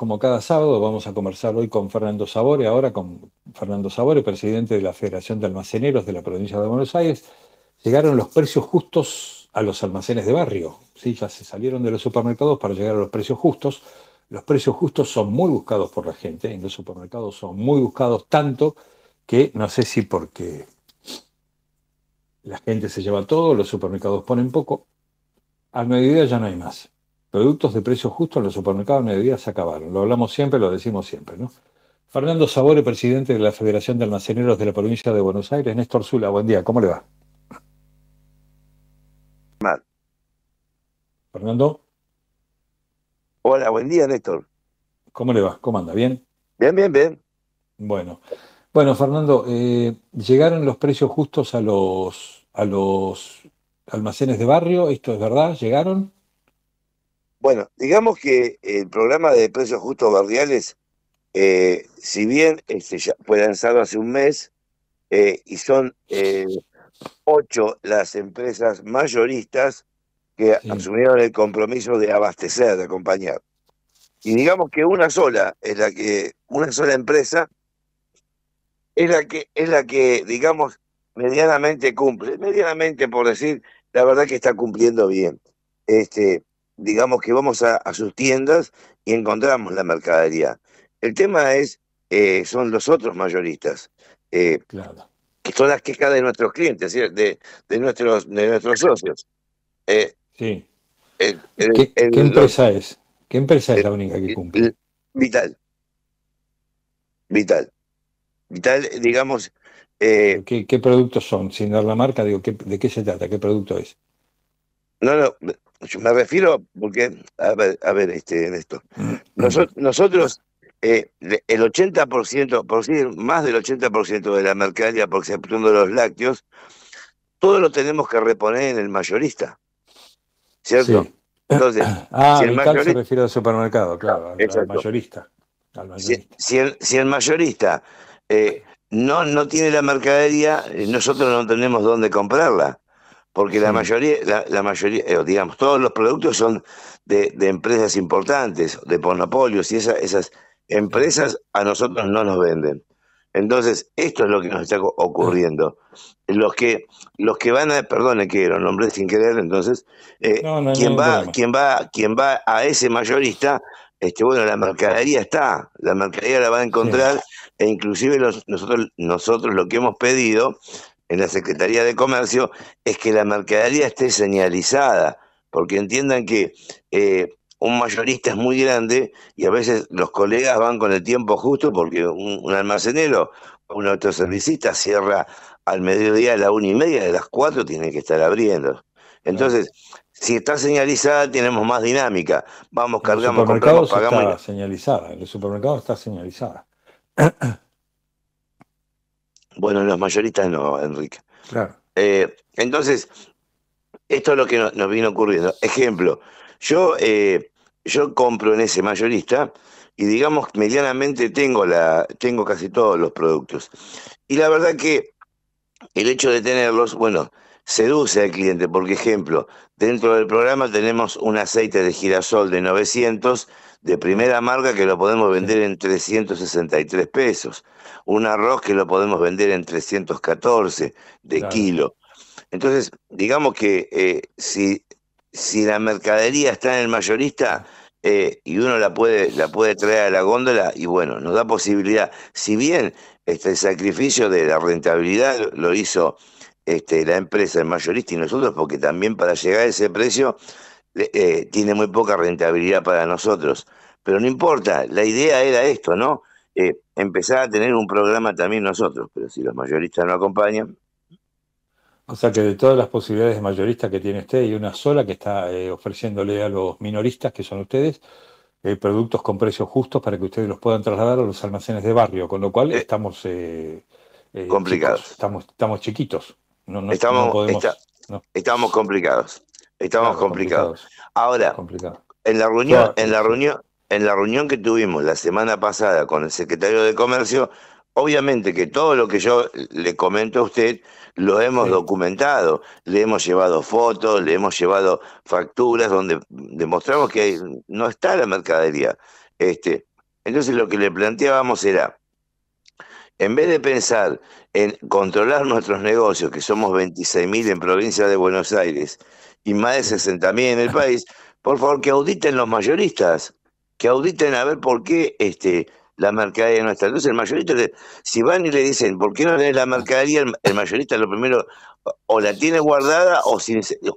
como cada sábado, vamos a conversar hoy con Fernando Sabore, ahora con Fernando Sabore, presidente de la Federación de Almaceneros de la provincia de Buenos Aires. Llegaron los precios justos a los almacenes de barrio, ¿sí? ya se salieron de los supermercados para llegar a los precios justos. Los precios justos son muy buscados por la gente, en los supermercados son muy buscados tanto que no sé si porque la gente se lleva todo, los supermercados ponen poco, a mediodía ya no hay más. Productos de precios justos en los supermercados de bebidas se acabaron. Lo hablamos siempre, lo decimos siempre, ¿no? Fernando Sabore, presidente de la Federación de Almaceneros de la Provincia de Buenos Aires. Néstor Zula, buen día, ¿cómo le va? Mal. Fernando. Hola, buen día, Néstor. ¿Cómo le va? ¿Cómo anda? ¿Bien? Bien, bien, bien. Bueno, bueno Fernando, eh, llegaron los precios justos a los, a los almacenes de barrio, ¿esto es verdad? ¿Llegaron? Bueno, digamos que el programa de precios justos barriales, eh, si bien este, ya fue lanzado hace un mes eh, y son eh, ocho las empresas mayoristas que asumieron el compromiso de abastecer, de acompañar. Y digamos que una sola es la que, una sola empresa es la que, es la que, digamos, medianamente cumple, medianamente por decir, la verdad que está cumpliendo bien. Este, digamos que vamos a, sus tiendas y encontramos la mercadería. El tema es, eh, son los otros mayoristas. Eh, claro. Que son las quejas de nuestros clientes, de, de nuestros, de nuestros socios. Eh, sí. ¿Qué, empresa es? ¿Qué empresa es la única que cumple? Vital. Vital. Vital, digamos. ¿Qué, productos son? Sin dar la marca, digo, ¿de qué se trata? ¿Qué producto es? No, no, yo me refiero, porque, a ver, a este, en esto, nosotros, eh, el 80%, por decir más del 80% de la mercadería, por ejemplo de los lácteos, todo lo tenemos que reponer en el mayorista. ¿Cierto? Entonces, ah, si el mayorista, se refiere al supermercado, claro, al, mayorista. Si, el, mayorista eh, no, no tiene la mercadería, eh, nosotros no tenemos dónde comprarla porque la mayoría, la, mayoría eh, digamos, todos los productos son de, empresas importantes, de monopolios, y esas empresas a nosotros no nos venden. Entonces, esto es lo que nos está ocurriendo. Los que, los que van a, perdone que lo nombré sin querer, entonces, eh, quien, va, quien, va, quien va a ese mayorista, este, bueno, la mercadería está, la mercadería la va a encontrar, e inclusive los, nosotros, nosotros lo que hemos pedido en la Secretaría de Comercio es que la mercadería esté señalizada, porque entiendan que eh, un mayorista es muy grande y a veces los colegas van con el tiempo justo porque un, almacenero o un autoservicista cierra al mediodía a la una y media, de las cuatro tiene que estar abriendo. Entonces, si está señalizada, tenemos más dinámica. Vamos, cargamos, compramos, pagamos. señalizada, en el supermercado está señalizada. Bueno, los mayoristas no, Enrique. Claro. Eh, entonces, esto es lo que nos, vino ocurriendo. Ejemplo, yo, eh, yo compro en ese mayorista y digamos medianamente tengo, la, tengo casi todos los productos. Y la verdad que el hecho de tenerlos, bueno, seduce al cliente, porque ejemplo, dentro del programa tenemos un aceite de girasol de 900 de primera marca que lo podemos vender en 363 pesos un arroz que lo podemos vender en 314 de kilo. Entonces, digamos que eh, si, si la mercadería está en el mayorista eh, y uno la puede, la puede traer a la góndola, y bueno, nos da posibilidad. Si bien este, el sacrificio de la rentabilidad lo hizo este, la empresa, el mayorista y nosotros, porque también para llegar a ese precio eh, tiene muy poca rentabilidad para nosotros. Pero no importa, la idea era esto, ¿no? Eh, empezar a tener un programa también nosotros, pero si los mayoristas no acompañan. O sea que de todas las posibilidades de mayorista que tiene usted, hay una sola que está eh, ofreciéndole a los minoristas, que son ustedes, eh, productos con precios justos para que ustedes los puedan trasladar a los almacenes de barrio, con lo cual estamos... complicados. estamos, estamos chiquitos. No, no, estamos, estamos complicados. Estamos complicados. Ahora, en la reunión, en la reunión, en la reunión que tuvimos la semana pasada con el secretario de Comercio, obviamente que todo lo que yo le comento a usted lo hemos documentado, le hemos llevado fotos, le hemos llevado facturas donde demostramos que no está la mercadería. Este, entonces lo que le planteábamos era, en vez de pensar en controlar nuestros negocios, que somos 26.000 en provincia de Buenos Aires y más de 60.000 en el país, por favor que auditen los mayoristas, que auditen a ver por qué este, la mercadería no está. Entonces el mayorista, si van y le dicen, ¿por qué no tenés la mercadería? El, mayorista lo primero, o la tiene guardada o,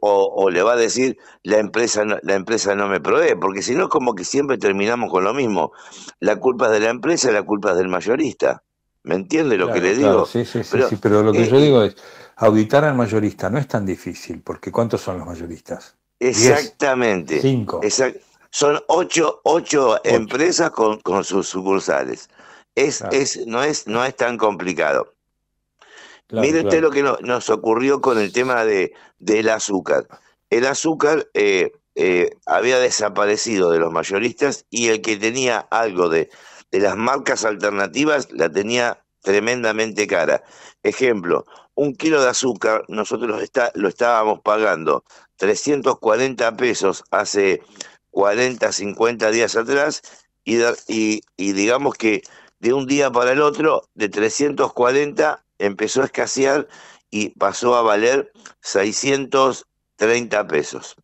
o, le va a decir, la empresa, no, la empresa no me provee, porque si no es como que siempre terminamos con lo mismo. La culpa es de la empresa, la culpa es del mayorista. ¿Me entiende lo que le digo? sí, sí, pero, sí, pero lo que yo eh, digo es, auditar al mayorista no es tan difícil, porque ¿cuántos son los mayoristas? Exactamente. cinco. Exactamente. Son ocho, empresas con, sus sucursales. Es, es, no, es, no es tan complicado. Mire usted lo que nos ocurrió con el tema de, del azúcar. El azúcar eh, eh, había desaparecido de los mayoristas y el que tenía algo de, las marcas alternativas la tenía tremendamente cara. Ejemplo, un kilo de azúcar nosotros lo estábamos pagando 340 pesos hace 40, 50 días atrás y, y, digamos que de un día para el otro, de 340 empezó a escasear y pasó a valer 630 pesos.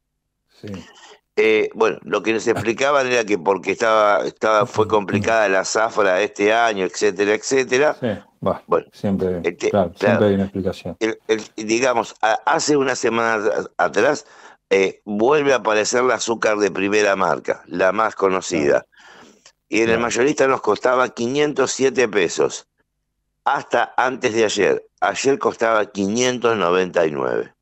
Eh, bueno, lo que nos explicaban era que porque estaba, estaba, fue complicada la zafra este año, etcétera, etcétera. bueno, este, siempre, hay una explicación. digamos, hace una semana atrás eh, vuelve a aparecer el azúcar de primera marca, la más conocida. Y en el mayorista nos costaba 507 pesos, hasta antes de ayer. Ayer costaba 599.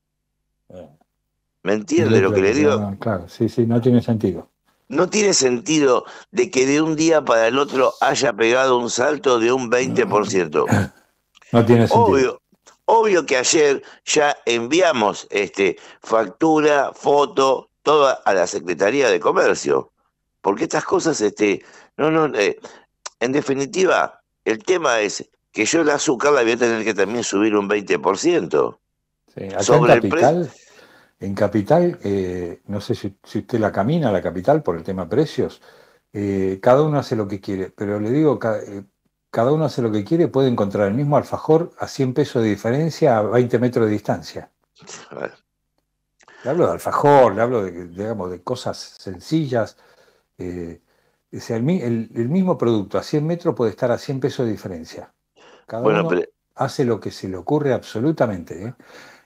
¿Me entiende lo que le digo? claro, sí, sí, no tiene sentido. No tiene sentido de que de un día para el otro haya pegado un salto de un 20%. No, no tiene sentido. Obvio que ayer ya enviamos este, factura, foto, todo a la Secretaría de Comercio. Porque estas cosas, este, no, no, eh, en definitiva, el tema es que yo el azúcar la voy a tener que también subir un 20%. en capital, en capital eh, no sé si, usted la camina, a la capital, por el tema precios, eh, cada uno hace lo que quiere, pero le digo, cada uno hace lo que quiere, puede encontrar el mismo alfajor a 100 pesos de diferencia a 20 metros de distancia. Le hablo de alfajor, le hablo de, digamos, de cosas sencillas. Eh, el, mismo producto a 100 metros puede estar a 100 pesos de diferencia. Cada uno hace lo que se le ocurre absolutamente. ¿eh?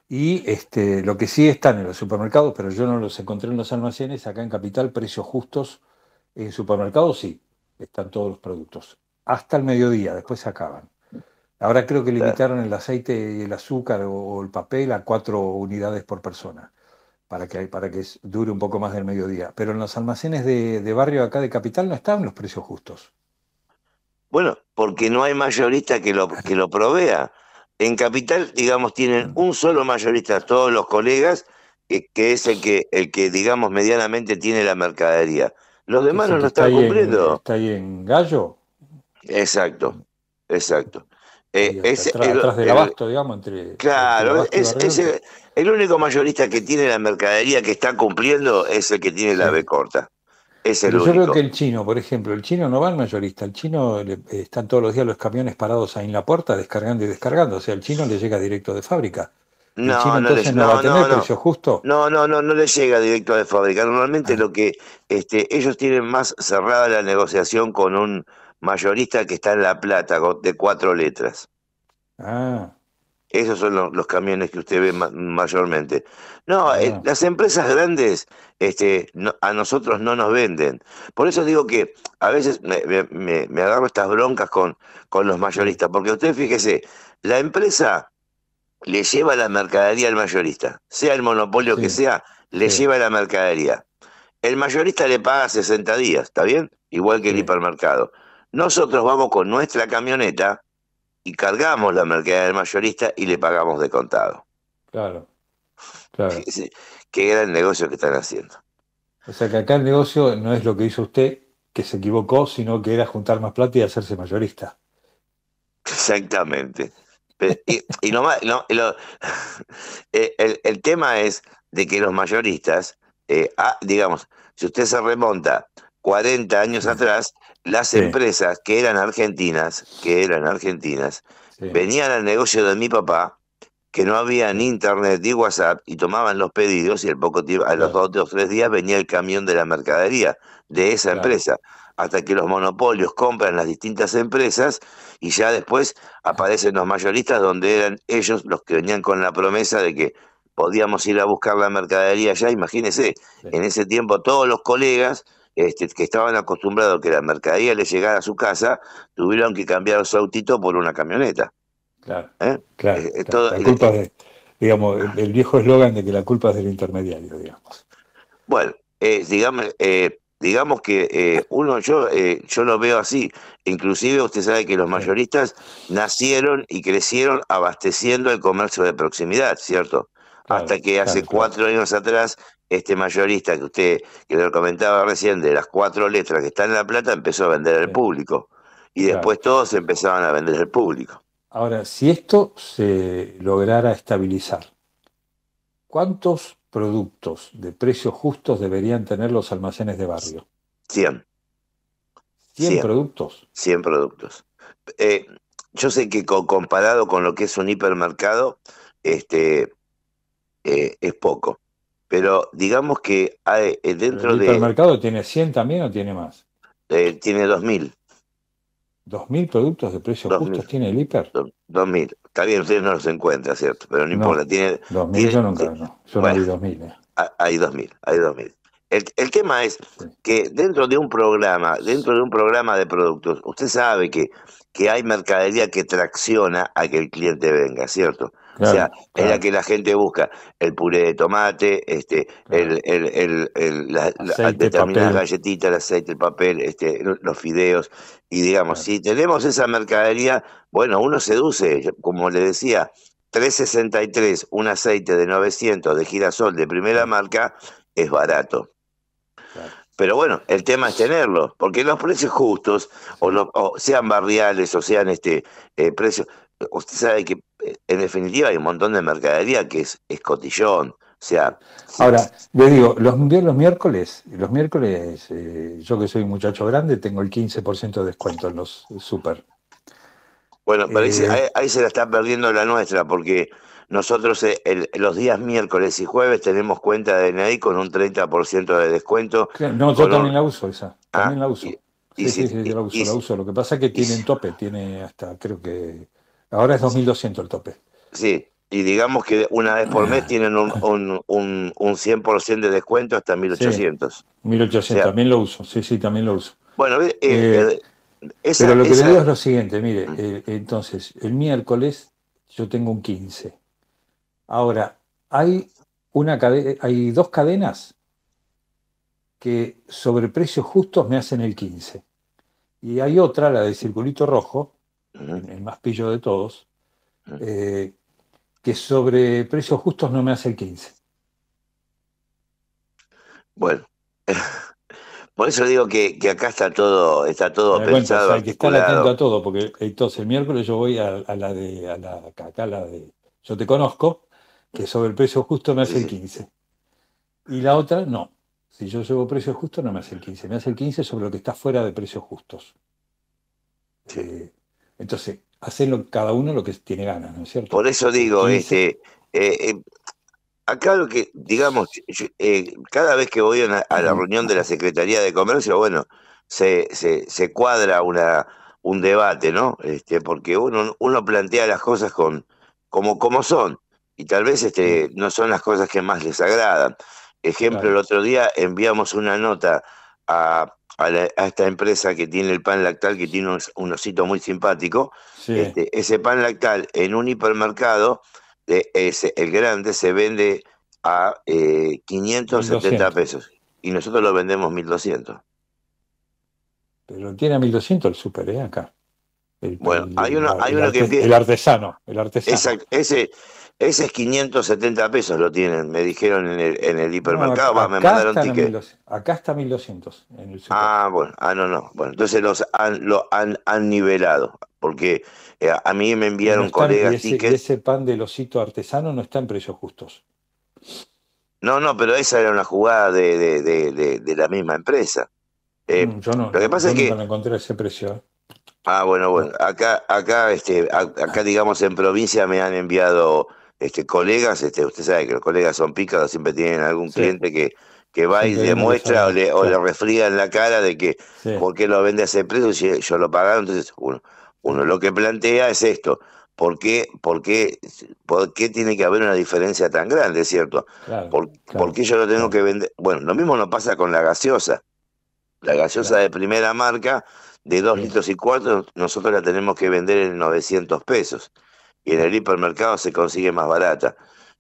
Y este, lo que sí están en los supermercados, pero yo no los encontré en los almacenes, acá en Capital, precios justos. En supermercados sí, están todos los productos hasta el mediodía, después se acaban. Ahora creo que limitaron el aceite y el azúcar o el papel a cuatro unidades por persona, para que, para que dure un poco más del mediodía. Pero en los almacenes de, barrio acá de Capital no estaban los precios justos. Bueno, porque no hay mayorista que lo, que lo provea. En Capital, digamos, tienen mm. un solo mayorista, todos los colegas, que, es el que, el que, digamos, medianamente tiene la mercadería. Los demás no lo están cumpliendo. ¿Está ahí en Gallo? Exacto, exacto. Eh, digamos, entre. Claro, el, único mayorista que tiene la mercadería que está cumpliendo es el que tiene la B corta. Yo creo que el chino, por ejemplo, el chino no va al mayorista, el chino están todos los días los camiones parados ahí en la puerta descargando y descargando, o sea, el chino le llega directo de fábrica. no, no, entonces, no, no, va a tener precio justo. No, no, no, no le llega directo de fábrica. Normalmente ah. lo que este, ellos tienen más cerrada la negociación con un mayorista que está en La Plata, de cuatro letras. Ah. Esos son los, camiones que usted ve mayormente. No, ah. eh, las empresas grandes este, a nosotros no nos venden. Por eso digo que a veces me, agarro estas broncas con, con los mayoristas, porque usted fíjese, la empresa le lleva la mercadería al mayorista, sea el monopolio que sea, le lleva la mercadería. El mayorista le paga 60 días, ¿está bien? Igual que el hipermercado. Nosotros vamos con nuestra camioneta y cargamos la mercadería del mayorista y le pagamos de contado. Claro. claro. Qué gran negocio que están haciendo. O sea que acá el negocio no es lo que hizo usted, que se equivocó, sino que era juntar más plata y hacerse mayorista. Exactamente. y, eh, el, tema es de que los mayoristas, eh, ah, digamos, si usted se remonta 40 años atrás, las empresas que eran argentinas, que eran argentinas, venían al negocio de mi papá, que no había ni internet ni WhatsApp, y tomaban los pedidos y el poco tiempo, a los dos o tres días venía el camión de la mercadería de esa empresa, hasta que los monopolios compran las distintas empresas y ya después aparecen los mayoristas donde eran ellos los que venían con la promesa de que podíamos ir a buscar la mercadería allá, imagínense, en ese tiempo todos los colegas este, que estaban acostumbrados a que la mercadería les llegara a su casa, tuvieron que cambiar su autito por una camioneta. Claro. ¿Eh? Eh, culpa de, digamos, el, viejo eslogan de que la culpa es del intermediario, digamos. Bueno, eh, digamos, digamos que ah. uno, yo, yo lo veo así. Inclusive usted sabe que los mayoristas nacieron y crecieron abasteciendo el comercio de proximidad, ¿cierto? hasta que hace cuatro años atrás este mayorista que usted que lo comentaba recién de las cuatro letras que están en la plata empezó a vender al público y después todos empezaban a vender al público. Ahora, si esto se lograra estabilizar, ¿cuántos productos de precios justos deberían tener los almacenes de barrio? 100. 100, productos. 100 productos. Eh, yo sé que comparado con lo que es un hipermercado, este, eh, es poco. Pero digamos que hay, eh, dentro de... ¿El supermercado tiene 100 también o tiene más? Eh, tiene 2.000. ¿2.000 productos de precios justos tiene el hiper? 2.000. Está bien, ustedes no los encuentran, ¿cierto? Pero no, importa. Tiene, 2.000 yo nunca, no. Yo bueno, no 2.000. Eh. Hay 2.000, hay 2.000. El, el, tema es que dentro de un programa, dentro de un programa de productos, usted sabe que, que hay mercadería que tracciona a que el cliente venga, ¿cierto? o sea, es la que la gente busca. El puré de tomate, este, el, el, el, el determinadas el aceite, el papel, este, los fideos. Y digamos, si tenemos esa mercadería, bueno, uno seduce, como le decía, 363, un aceite de 900 de girasol de primera marca, es barato. Pero bueno, el tema es tenerlo, porque los precios justos, o, sean barriales, o sean este eh, precios, usted sabe que eh, en definitiva hay un montón de mercadería que es escotillón. O sea, Ahora, le digo, los, los miércoles, los miércoles, eh, yo que soy un muchacho grande, tengo el 15% de descuento en los super. Bueno, eh, ahí, se la está perdiendo la nuestra, porque nosotros los días miércoles y jueves tenemos cuenta de NAI e con un 30% de descuento. No, yo también la uso esa, también ah, la uso. sí, sí, sí, la uso, la uso. Lo que pasa es que tiene un tope, tiene hasta creo que Ahora es 2.200 el tope. Sí, y digamos que una vez por mes ah. tienen un, 100% de descuento hasta 1.800. 1.800, también lo uso, sí, sí, también lo uso. Bueno, eh, eh, eh, esa, pero lo que le digo es lo siguiente, mire, mm. entonces, el miércoles yo tengo un 15. Ahora, hay, una cadena, hay dos cadenas que sobre precios justos me hacen el 15. Y hay otra, la del circulito rojo, el más pillo de todos, eh, que sobre precios justos no me hace el 15. Bueno, por eso digo que, acá está todo, está todo pensado. Cuenta, que estar atento a todo, porque entonces el miércoles yo voy a, la de, a acá, la de, yo te conozco, que sobre el precio justo me hace el 15. Y la otra, no. Si yo llevo precios justos no me hace el 15. Me hace el 15 sobre lo que está fuera de precios justos. Sí. Eh, entonces, hacerlo cada uno lo que tiene ganas, ¿no es cierto? Por eso digo, este, eh, eh, acá lo que, digamos, eh, cada vez que voy a, la reunión de la Secretaría de Comercio, bueno, se, se, cuadra una, un debate, ¿no? Este, porque uno, uno plantea las cosas con, como, como son, y tal vez este, no son las cosas que más les agradan. Ejemplo, el otro día enviamos una nota a, esta empresa que tiene el pan lactal, que tiene un, osito muy simpático. Este, ese pan lactal en un hipermercado, eh, el grande, se vende a eh, 570 pesos y nosotros lo vendemos 1200. Pero tiene a 1200 el super, ¿eh? Acá. bueno, hay uno, hay uno que... El artesano, el artesano. Exacto, ese ese es 570 pesos, lo tienen, me dijeron en el, hipermercado, me mandaron ticket. acá está 1200 en Ah, bueno, ah, no, no. Bueno, entonces los han, lo han, nivelado, porque eh, a mí me enviaron colegas ese, tickets. ese pan de losito artesano no está en precios justos. No, no, pero esa era una jugada de, la misma empresa. Eh, mm, yo no, lo que pasa es que. No encontré ese precio. Eh. Ah, bueno, bueno. Acá, acá, este, acá, digamos, en provincia me han enviado este, colegas, este, usted sabe que los colegas son pícaros, siempre tienen algún cliente que, que va y demuestra o le, o en la cara de que por qué lo vende a ese precio si yo lo pagaba Entonces, uno, uno lo que plantea es esto. ¿Por qué, por, qué, ¿Por qué tiene que haber una diferencia tan grande, cierto? por, qué yo lo tengo que vender? Bueno, lo mismo nos pasa con la gaseosa. La gaseosa de primera marca, de 2 litros y cuatro nosotros la tenemos que vender en 900 pesos y en el hipermercado se consigue más barata.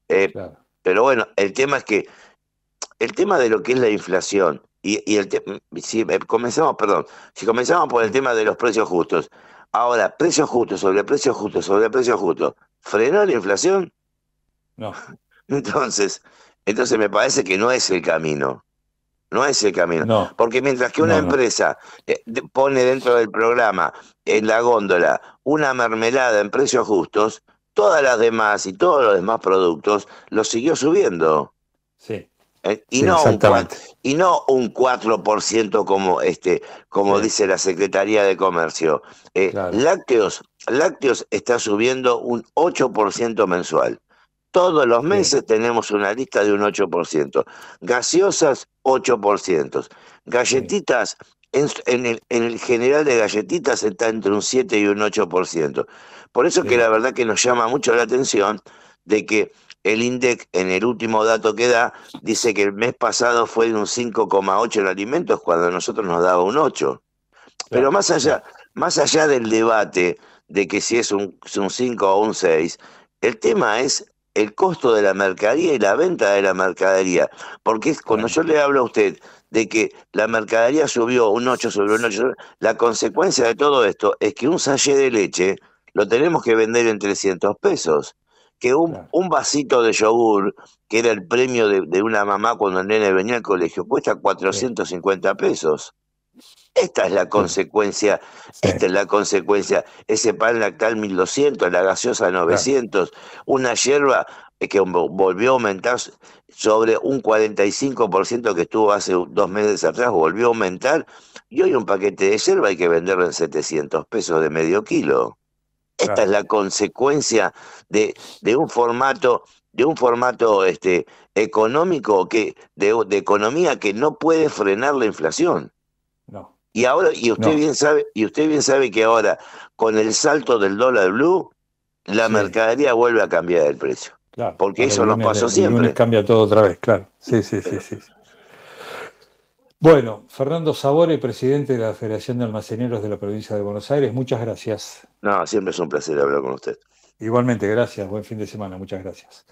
Eh, pero bueno, el tema es que el tema de lo que es la inflación y, el si eh, comenzamos, perdón, si comenzamos por el tema de los precios justos, ahora precios justos sobre precios justos sobre precios justos, frenó la inflación. No. Entonces, entonces me parece que no es el camino. No es el camino. Porque mientras que una empresa eh, pone dentro del programa, en la góndola, una mermelada en precios justos, todas las demás y todos los demás productos los siguió subiendo. Sí. Eh, y, no un 4, y no como, este, como dice la Secretaría de Comercio. Eh, lácteos, lácteos está subiendo un 8% mensual. Todos los meses tenemos una lista de un 8%. Gaseosas, 8%. Galletitas, en, el, general de galletitas está entre un 7 y un 8%. Por eso que la verdad que nos llama mucho la atención de que el INDEC, en el último dato que da, dice que el mes pasado fue de un 5,8 en alimentos cuando a nosotros nos daba un 8. Pero más allá, más allá del debate de que si es un, un 5 o un 6, el tema es el costo de la mercadería y la venta de la mercadería. Porque es cuando yo le hablo a usted de que la mercadería subió un 8 sobre un 8, la consecuencia de todo esto es que un sallé de leche lo tenemos que vender en 300 pesos. Que un, un vasito de yogur, que era el premio de, de, una mamá cuando el nene venía al colegio, cuesta 450 pesos. Esta es la consecuencia, esta es la consecuencia. Ese pan lactal 1200, la gaseosa 900, una hierba que volvió a aumentar sobre un 45% que estuvo hace dos meses atrás, volvió a aumentar, y hoy un paquete de yerba hay que venderlo en 700 pesos de medio kilo. Esta es la consecuencia de, de un formato de un formato este, económico que de economía que no puede frenar la inflación. Y ahora, y usted bien sabe, y usted bien sabe que ahora, con el salto del dólar blue, la mercadería vuelve a cambiar el precio. porque eso no nos pasó siempre. El cambia todo otra vez, claro. Sí, sí, sí, sí. Bueno, Fernando Sabore, presidente de la Federación de Almaceneros de la provincia de Buenos Aires, muchas gracias. No, siempre es un placer hablar con usted. Igualmente, gracias. Buen fin de semana, muchas gracias.